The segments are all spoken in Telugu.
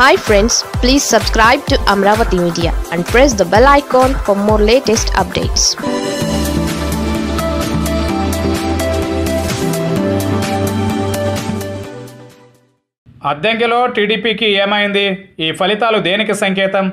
hi friends please subscribe to Amaravati media and press the bell icon for more latest updates అద్దెంకెలో టీడీపీకి ఏమైంది ఈ ఫలితాలు దేనికి సంకేతం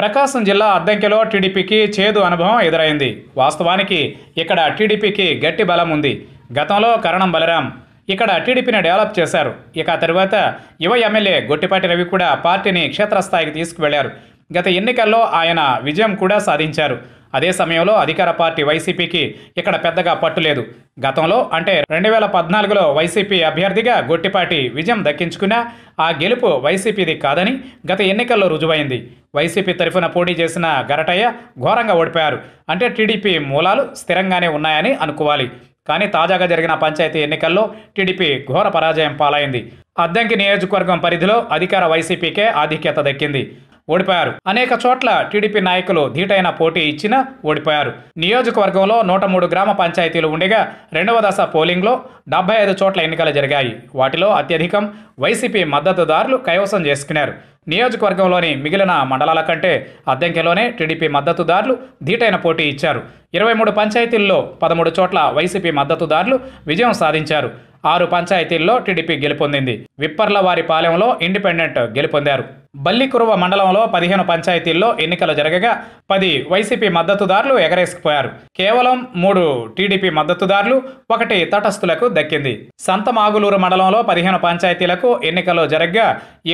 ప్రకాశం జిల్లా అద్దెంకెలో టీడీపీకి చేదు అనుభవం ఎదురైంది వాస్తవానికి ఇక్కడ టీడీపీకి గట్టి బలం ఉంది గతంలో కరణం బలరాం ఇక్కడ టీడీపీని డెవలప్ చేశారు ఇక తర్వాత యువ ఎమ్మెల్యే గొట్టిపాటి రవి కూడా పార్టీని క్షేత్రస్థాయికి తీసుకువెళ్లారు గత ఎన్నికల్లో ఆయన విజయం కూడా సాధించారు అదే సమయంలో అధికార పార్టీ వైసీపీకి ఇక్కడ పెద్దగా పట్టులేదు గతంలో అంటే రెండు వేల పద్నాలుగులో వైసీపీ అభ్యర్థిగా గొట్టిపాటి విజయం దక్కించుకున్నా ఆ గెలుపు వైసీపీది కాదని గత ఎన్నికల్లో రుజువైంది వైసీపీ తరఫున పోటీ చేసిన గరటయ్య ఘోరంగా ఓడిపోయారు అంటే టీడీపీ మూలాలు స్థిరంగానే ఉన్నాయని అనుకోవాలి కానీ తాజాగా జరిగిన పంచాయతీ ఎన్నికల్లో టీడీపీ ఘోర పరాజయం పాలైంది అద్దంకి నియోజకవర్గం పరిధిలో అధికార వైసీపీకే ఆధిక్యత దక్కింది ఓడిపోయారు అనేక చోట్ల టీడీపీ నాయకులు ధీటైన పోటీ ఇచ్చినా ఓడిపోయారు నియోజకవర్గంలో నూట మూడు గ్రామ పంచాయతీలు ఉండగా రెండవ దశ పోలింగ్లో డెబ్బై ఐదు చోట్ల ఎన్నికలు జరిగాయి వాటిలో అత్యధికం వైసీపీ మద్దతుదారులు కైవసం చేసుకున్నారు నియోజకవర్గంలోని మిగిలిన మండలాల కంటే అద్దెంకెలోనే టీడీపీ మద్దతుదారులు ధీటైన పోటీ ఇచ్చారు ఇరవై మూడు పంచాయతీల్లో పదమూడు చోట్ల వైసీపీ మద్దతుదారులు విజయం సాధించారు ఆరు పంచాయతీల్లో టీడీపీ గెలుపొందింది విప్పర్లవారి పాలెంలో ఇండిపెండెంట్ గెలుపొందారు బల్లికురువ మండలంలో పదిహేను పంచాయతీల్లో ఎన్నికలు జరగగా పది వైసీపీ మద్దతుదారులు ఎగరేసుకుపోయారు కేవలం మూడు టీడీపీ మద్దతుదారులు ఒకటి తటస్థులకు దక్కింది సంతమాగులూరు మండలంలో పదిహేను పంచాయతీలకు ఎన్నికలు జరగ్గా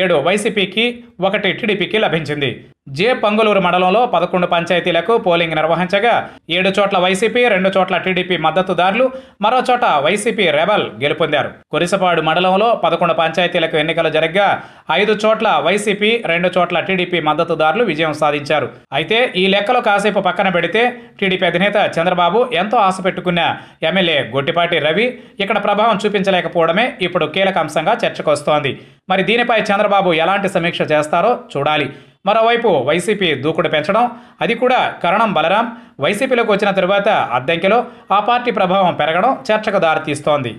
ఏడు వైసీపీకి ఒకటి టీడీపీకి లభించింది జే పంగులూరు మండలంలో పదకొండు పంచాయతీలకు పోలింగ్ నిర్వహించగా ఏడు చోట్ల వైసీపీ రెండు చోట్ల టీడీపీ మద్దతుదారులు మరో చోట వైసీపీ రెబల్ గెలుపొందారు కురిసపాడు మండలంలో పదకొండు పంచాయతీలకు ఎన్నికలు జరగ్గా ఐదు చోట్ల వైసీపీ రెండు చోట్ల టీడీపీ మద్దతుదారులు విజయం సాధించారు అయితే ఈ లెక్కలు కాసేపు పక్కన పెడితే టీడీపీ అధినేత చంద్రబాబు ఎంతో ఆశ పెట్టుకున్న ఎమ్మెల్యే గొట్టిపాటి రవి ఇక్కడ ప్రభావం చూపించలేకపోవడమే ఇప్పుడు కీలక అంశంగా చర్చకు వస్తోంది మరి దీనిపై చంద్రబాబు ఎలాంటి సమీక్ష చేస్తారో చూడాలి మరోవైపు వైసీపీ దూకుడు పెంచడం అది కూడా కరణం బలరాం వైసీపీలోకి వచ్చిన తరువాత అద్దెంకెలో ఆ పార్టీ ప్రభావం పెరగడం చర్చకు దారితీస్తోంది